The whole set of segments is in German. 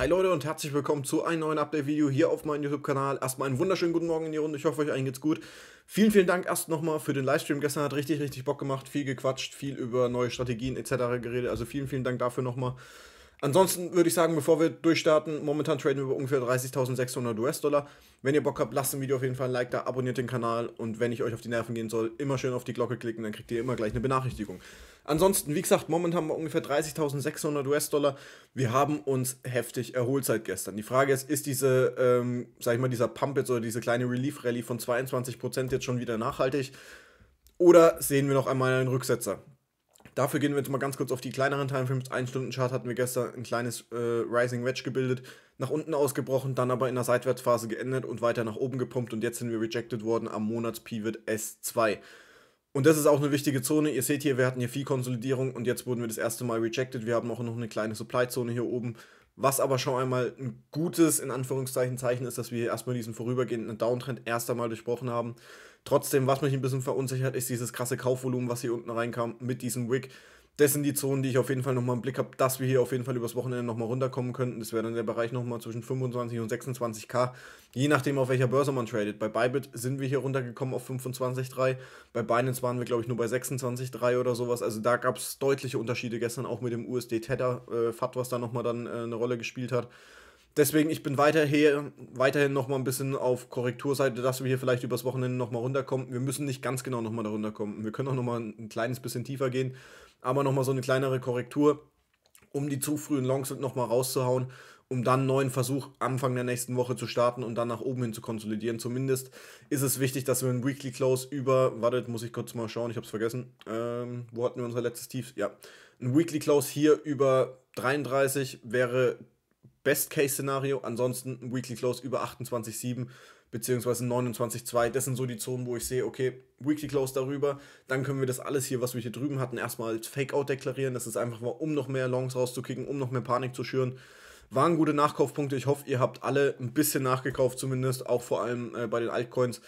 Hi Leute und herzlich willkommen zu einem neuen Update-Video hier auf meinem YouTube-Kanal. Erstmal einen wunderschönen guten Morgen in die Runde, ich hoffe euch allen geht's gut. Vielen, vielen Dank erst nochmal für den Livestream. Gestern hat richtig, richtig Bock gemacht, viel gequatscht, viel über neue Strategien etc. geredet. Also vielen, vielen Dank dafür nochmal. Ansonsten würde ich sagen, bevor wir durchstarten, momentan traden wir ungefähr 30.600 US-Dollar. Wenn ihr Bock habt, lasst dem Video auf jeden Fall ein Like da, abonniert den Kanal und wenn ich euch auf die Nerven gehen soll, immer schön auf die Glocke klicken, dann kriegt ihr immer gleich eine Benachrichtigung. Ansonsten, wie gesagt, momentan haben wir ungefähr 30.600 US-Dollar. Wir haben uns heftig erholt seit gestern. Die Frage ist, ist diese, ähm, sag ich mal, dieser Pump jetzt oder diese kleine Relief-Rally von 22% jetzt schon wieder nachhaltig? Oder sehen wir noch einmal einen Rücksetzer? Dafür gehen wir jetzt mal ganz kurz auf die kleineren Timeframes. Ein Stunden Chart hatten wir gestern ein kleines äh, Rising Wedge gebildet, nach unten ausgebrochen, dann aber in der Seitwärtsphase geändert und weiter nach oben gepumpt und jetzt sind wir rejected worden am Monatspivot S2. Und das ist auch eine wichtige Zone. Ihr seht hier, wir hatten hier viel Konsolidierung und jetzt wurden wir das erste Mal rejected. Wir haben auch noch eine kleine Supply-Zone hier oben. Was aber schon einmal ein gutes, in Anführungszeichen, Zeichen ist, dass wir hier erstmal diesen vorübergehenden Downtrend erst einmal durchbrochen haben. Trotzdem, was mich ein bisschen verunsichert, ist dieses krasse Kaufvolumen, was hier unten reinkam mit diesem Wick. Das sind die Zonen, die ich auf jeden Fall nochmal im Blick habe, dass wir hier auf jeden Fall übers Wochenende nochmal runterkommen könnten. Das wäre dann der Bereich nochmal zwischen 25 und 26k, je nachdem auf welcher Börse man tradet. Bei Bybit sind wir hier runtergekommen auf 25,3. Bei Binance waren wir, glaube ich, nur bei 26,3 oder sowas. Also da gab es deutliche Unterschiede gestern auch mit dem USD-Tether-Fat, äh, was da nochmal dann äh, eine Rolle gespielt hat deswegen, ich bin weiter hier, weiterhin nochmal ein bisschen auf Korrekturseite, dass wir hier vielleicht übers Wochenende nochmal runterkommen. Wir müssen nicht ganz genau nochmal da runterkommen. Wir können auch nochmal ein kleines bisschen tiefer gehen, aber nochmal so eine kleinere Korrektur, um die zu frühen Longs nochmal rauszuhauen, um dann einen neuen Versuch Anfang der nächsten Woche zu starten und dann nach oben hin zu konsolidieren. Zumindest ist es wichtig, dass wir einen Weekly Close über, wartet, muss ich kurz mal schauen, ich habe es vergessen. Ähm, wo hatten wir unser letztes Tief? Ja. Ein Weekly Close hier über 33 wäre Best-Case-Szenario. Ansonsten ein Weekly Close über 28,7 bzw. 29,2. Das sind so die Zonen, wo ich sehe, okay, Weekly Close darüber. Dann können wir das alles hier, was wir hier drüben hatten, erstmal als Fake-Out deklarieren. Das ist einfach mal, um noch mehr Longs rauszukicken, um noch mehr Panik zu schüren. Waren gute Nachkaufpunkte. Ich hoffe, ihr habt alle ein bisschen nachgekauft, zumindest auch vor allem äh, bei den Altcoins.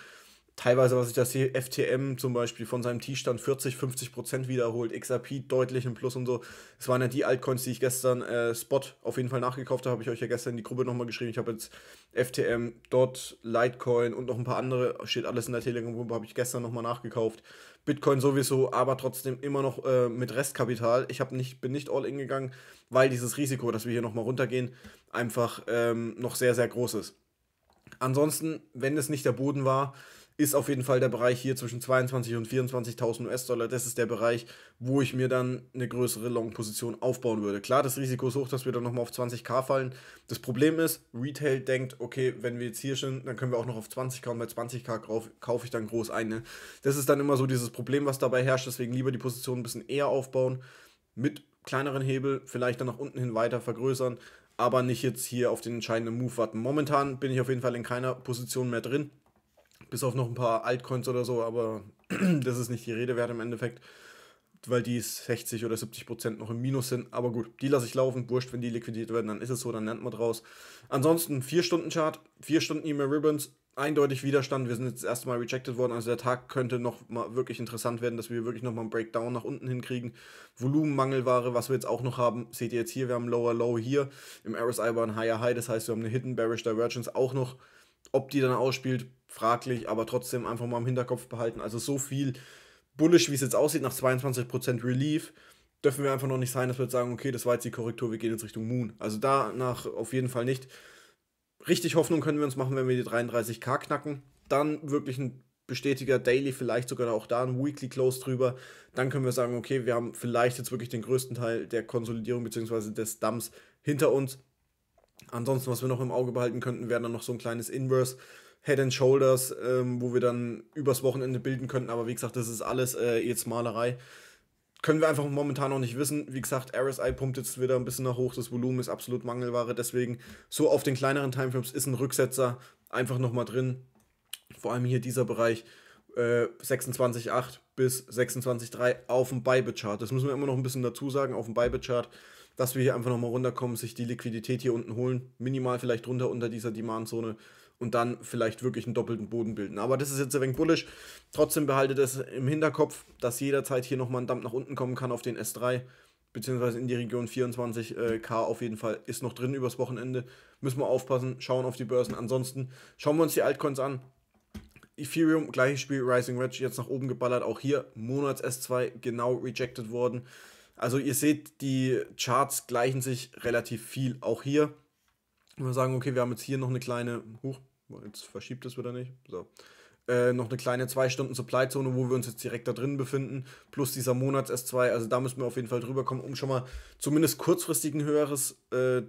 Teilweise, was ich das sehe, FTM zum Beispiel von seinem T-Stand 40, 50 Prozent wiederholt, XRP deutlich im Plus und so. Es waren ja die Altcoins, die ich gestern äh, Spot auf jeden Fall nachgekauft habe. Habe ich euch ja gestern in die Gruppe nochmal geschrieben. Ich habe jetzt FTM, Dot, Litecoin und noch ein paar andere, steht alles in der Telegram-Gruppe, habe ich gestern nochmal nachgekauft. Bitcoin sowieso, aber trotzdem immer noch äh, mit Restkapital. Ich nicht, bin nicht all in gegangen, weil dieses Risiko, dass wir hier nochmal runtergehen, einfach ähm, noch sehr, sehr groß ist. Ansonsten, wenn es nicht der Boden war, ist auf jeden Fall der Bereich hier zwischen 22.000 und 24.000 US-Dollar. Das ist der Bereich, wo ich mir dann eine größere Long-Position aufbauen würde. Klar, das Risiko ist hoch, dass wir dann nochmal auf 20k fallen. Das Problem ist, Retail denkt, okay, wenn wir jetzt hier sind, dann können wir auch noch auf 20k und bei 20k kauf, kaufe ich dann groß eine. Ne? Das ist dann immer so dieses Problem, was dabei herrscht. Deswegen lieber die Position ein bisschen eher aufbauen. Mit kleineren Hebel, vielleicht dann nach unten hin weiter vergrößern, aber nicht jetzt hier auf den entscheidenden Move warten. Momentan bin ich auf jeden Fall in keiner Position mehr drin. Bis auf noch ein paar Altcoins oder so, aber das ist nicht die Rede wert im Endeffekt, weil die 60 oder 70 Prozent noch im Minus sind. Aber gut, die lasse ich laufen. Wurscht, wenn die liquidiert werden, dann ist es so, dann lernt man draus. Ansonsten 4-Stunden-Chart, 4 Stunden E-Mail Ribbons, eindeutig Widerstand. Wir sind jetzt erstmal rejected worden. Also der Tag könnte noch mal wirklich interessant werden, dass wir wirklich nochmal einen Breakdown nach unten hinkriegen. Volumenmangelware, was wir jetzt auch noch haben, seht ihr jetzt hier, wir haben Lower Low hier. Im RSI war ein Higher High, das heißt, wir haben eine Hidden Bearish Divergence auch noch ob die dann ausspielt, fraglich, aber trotzdem einfach mal im Hinterkopf behalten. Also so viel bullish, wie es jetzt aussieht, nach 22% Relief, dürfen wir einfach noch nicht sein, dass wir jetzt sagen, okay, das war jetzt die Korrektur, wir gehen jetzt Richtung Moon. Also danach auf jeden Fall nicht. Richtig Hoffnung können wir uns machen, wenn wir die 33k knacken. Dann wirklich ein bestätiger Daily, vielleicht sogar auch da ein Weekly Close drüber. Dann können wir sagen, okay, wir haben vielleicht jetzt wirklich den größten Teil der Konsolidierung bzw. des Dumps hinter uns. Ansonsten, was wir noch im Auge behalten könnten, wäre dann noch so ein kleines Inverse Head and Shoulders, ähm, wo wir dann übers Wochenende bilden könnten. Aber wie gesagt, das ist alles äh, jetzt Malerei. Können wir einfach momentan noch nicht wissen. Wie gesagt, RSI pumpt jetzt wieder ein bisschen nach hoch. Das Volumen ist absolut Mangelware. Deswegen, so auf den kleineren Timeframes ist ein Rücksetzer einfach nochmal drin. Vor allem hier dieser Bereich. 26,8 äh, bis 26,3 auf dem Bybit-Chart. Das müssen wir immer noch ein bisschen dazu sagen. Auf dem Bybit-Chart dass wir hier einfach nochmal runterkommen, sich die Liquidität hier unten holen, minimal vielleicht runter unter dieser Demandzone und dann vielleicht wirklich einen doppelten Boden bilden. Aber das ist jetzt ein wenig bullisch. Trotzdem behaltet es im Hinterkopf, dass jederzeit hier nochmal ein Dump nach unten kommen kann auf den S3, beziehungsweise in die Region 24k äh, auf jeden Fall ist noch drin übers Wochenende. Müssen wir aufpassen, schauen auf die Börsen. Ansonsten schauen wir uns die Altcoins an. Ethereum, gleiches Spiel, Rising Wedge, jetzt nach oben geballert. Auch hier Monats S2 genau rejected worden. Also ihr seht, die Charts gleichen sich relativ viel auch hier. Wir sagen, okay, wir haben jetzt hier noch eine kleine, hoch, jetzt verschiebt es wieder nicht, so. Äh, noch eine kleine 2 Stunden Supply Zone, wo wir uns jetzt direkt da drin befinden, plus dieser Monats S2, also da müssen wir auf jeden Fall drüber kommen, um schon mal zumindest kurzfristig ein höheres äh,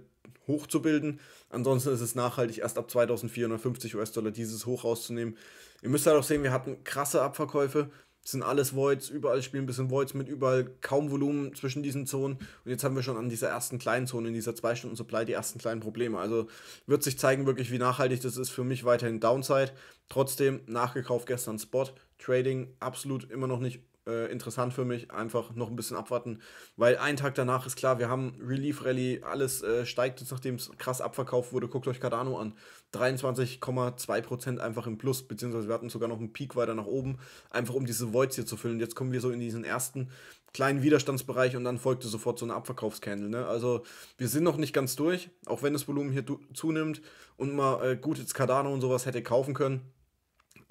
Hoch zu bilden. Ansonsten ist es nachhaltig, erst ab 2450 US-Dollar dieses Hoch rauszunehmen. Ihr müsst halt auch sehen, wir hatten krasse Abverkäufe, das sind alles Voids, überall spielen ein bisschen Voids mit, überall kaum Volumen zwischen diesen Zonen. Und jetzt haben wir schon an dieser ersten kleinen Zone, in dieser 2-Stunden-Supply, die ersten kleinen Probleme. Also wird sich zeigen, wirklich, wie nachhaltig das ist. Für mich weiterhin Downside. Trotzdem nachgekauft gestern Spot. Trading absolut immer noch nicht äh, interessant für mich. Einfach noch ein bisschen abwarten, weil einen Tag danach ist klar, wir haben Relief Rally, alles äh, steigt jetzt, nachdem es krass abverkauft wurde. Guckt euch Cardano an. 23,2% einfach im Plus, beziehungsweise wir hatten sogar noch einen Peak weiter nach oben, einfach um diese Voids hier zu füllen. Jetzt kommen wir so in diesen ersten kleinen Widerstandsbereich und dann folgte sofort so eine Abverkaufscandle. Ne? Also wir sind noch nicht ganz durch, auch wenn das Volumen hier zunimmt und mal äh, gut jetzt Cardano und sowas hätte kaufen können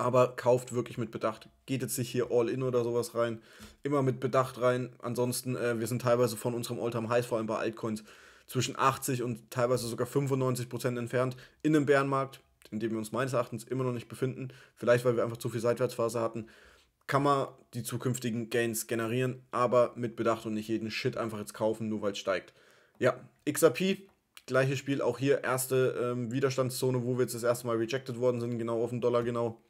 aber kauft wirklich mit Bedacht. Geht jetzt nicht hier all in oder sowas rein. Immer mit Bedacht rein. Ansonsten, äh, wir sind teilweise von unserem Alltime Highs, vor allem bei Altcoins, zwischen 80 und teilweise sogar 95 Prozent entfernt in einem Bärenmarkt, in dem wir uns meines Erachtens immer noch nicht befinden. Vielleicht, weil wir einfach zu viel Seitwärtsphase hatten. Kann man die zukünftigen Gains generieren, aber mit Bedacht und nicht jeden Shit einfach jetzt kaufen, nur weil es steigt. Ja, XRP, gleiches Spiel, auch hier erste ähm, Widerstandszone, wo wir jetzt das erste Mal rejected worden sind, genau auf dem Dollar genau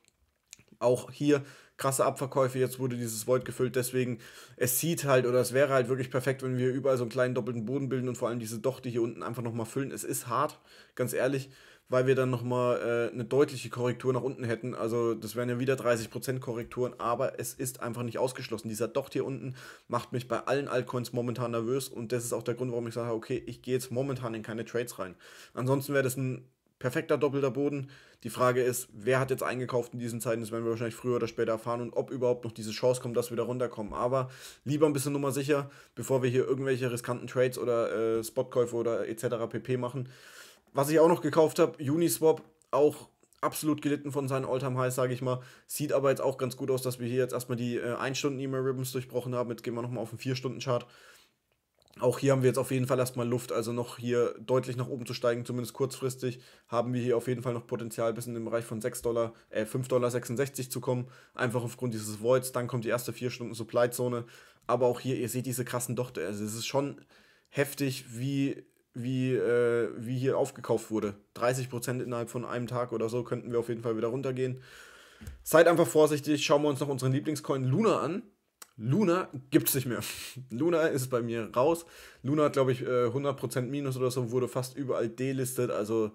auch hier krasse Abverkäufe. Jetzt wurde dieses Void gefüllt. Deswegen, es sieht halt oder es wäre halt wirklich perfekt, wenn wir überall so einen kleinen doppelten Boden bilden und vor allem diese Dochte hier unten einfach nochmal füllen. Es ist hart, ganz ehrlich, weil wir dann nochmal äh, eine deutliche Korrektur nach unten hätten. Also das wären ja wieder 30% Korrekturen, aber es ist einfach nicht ausgeschlossen. Dieser Docht hier unten macht mich bei allen Altcoins momentan nervös und das ist auch der Grund, warum ich sage, okay, ich gehe jetzt momentan in keine Trades rein. Ansonsten wäre das ein perfekter doppelter Boden. Die Frage ist, wer hat jetzt eingekauft in diesen Zeiten? Das werden wir wahrscheinlich früher oder später erfahren und ob überhaupt noch diese Chance kommt, dass wir da runterkommen. Aber lieber ein bisschen Nummer sicher, bevor wir hier irgendwelche riskanten Trades oder äh, Spotkäufe oder etc. pp. machen. Was ich auch noch gekauft habe, Uniswap, auch absolut gelitten von seinen Alltime highs sage ich mal. Sieht aber jetzt auch ganz gut aus, dass wir hier jetzt erstmal die äh, 1-Stunden-E-Mail-Ribbons durchbrochen haben. Jetzt gehen wir nochmal auf den 4-Stunden-Chart auch hier haben wir jetzt auf jeden Fall erstmal Luft, also noch hier deutlich nach oben zu steigen, zumindest kurzfristig haben wir hier auf jeden Fall noch Potenzial, bis in den Bereich von 6 Dollar, äh, 5,66 Dollar zu kommen, einfach aufgrund dieses Voids, dann kommt die erste 4 Stunden Supply-Zone, aber auch hier, ihr seht diese krassen Dochte, also es ist schon heftig, wie, wie, äh, wie hier aufgekauft wurde, 30% innerhalb von einem Tag oder so könnten wir auf jeden Fall wieder runtergehen, seid einfach vorsichtig, schauen wir uns noch unseren Lieblingscoin Luna an, Luna gibt es nicht mehr. Luna ist bei mir raus. Luna hat, glaube ich, 100% äh, Minus oder so, wurde fast überall delistet. Also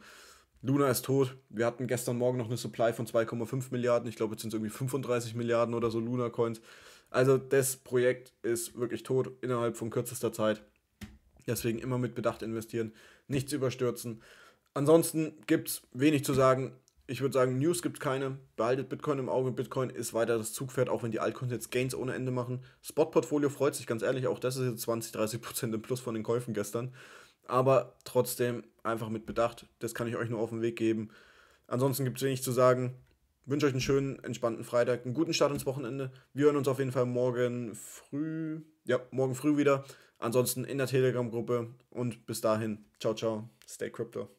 Luna ist tot. Wir hatten gestern Morgen noch eine Supply von 2,5 Milliarden. Ich glaube, jetzt sind es irgendwie 35 Milliarden oder so Luna-Coins. Also das Projekt ist wirklich tot innerhalb von kürzester Zeit. Deswegen immer mit Bedacht investieren, nichts überstürzen. Ansonsten gibt es wenig zu sagen ich würde sagen, News gibt keine. Behaltet Bitcoin im Auge. Bitcoin ist weiter das Zugpferd, auch wenn die Altcoins jetzt Gains ohne Ende machen. Spot-Portfolio freut sich ganz ehrlich, auch das ist jetzt 20, 30 Prozent im Plus von den Käufen gestern. Aber trotzdem einfach mit Bedacht. Das kann ich euch nur auf den Weg geben. Ansonsten gibt es wenig zu sagen. Ich wünsche euch einen schönen, entspannten Freitag, einen guten Start ins Wochenende. Wir hören uns auf jeden Fall morgen früh, ja, morgen früh wieder. Ansonsten in der Telegram-Gruppe und bis dahin, ciao, ciao, stay crypto.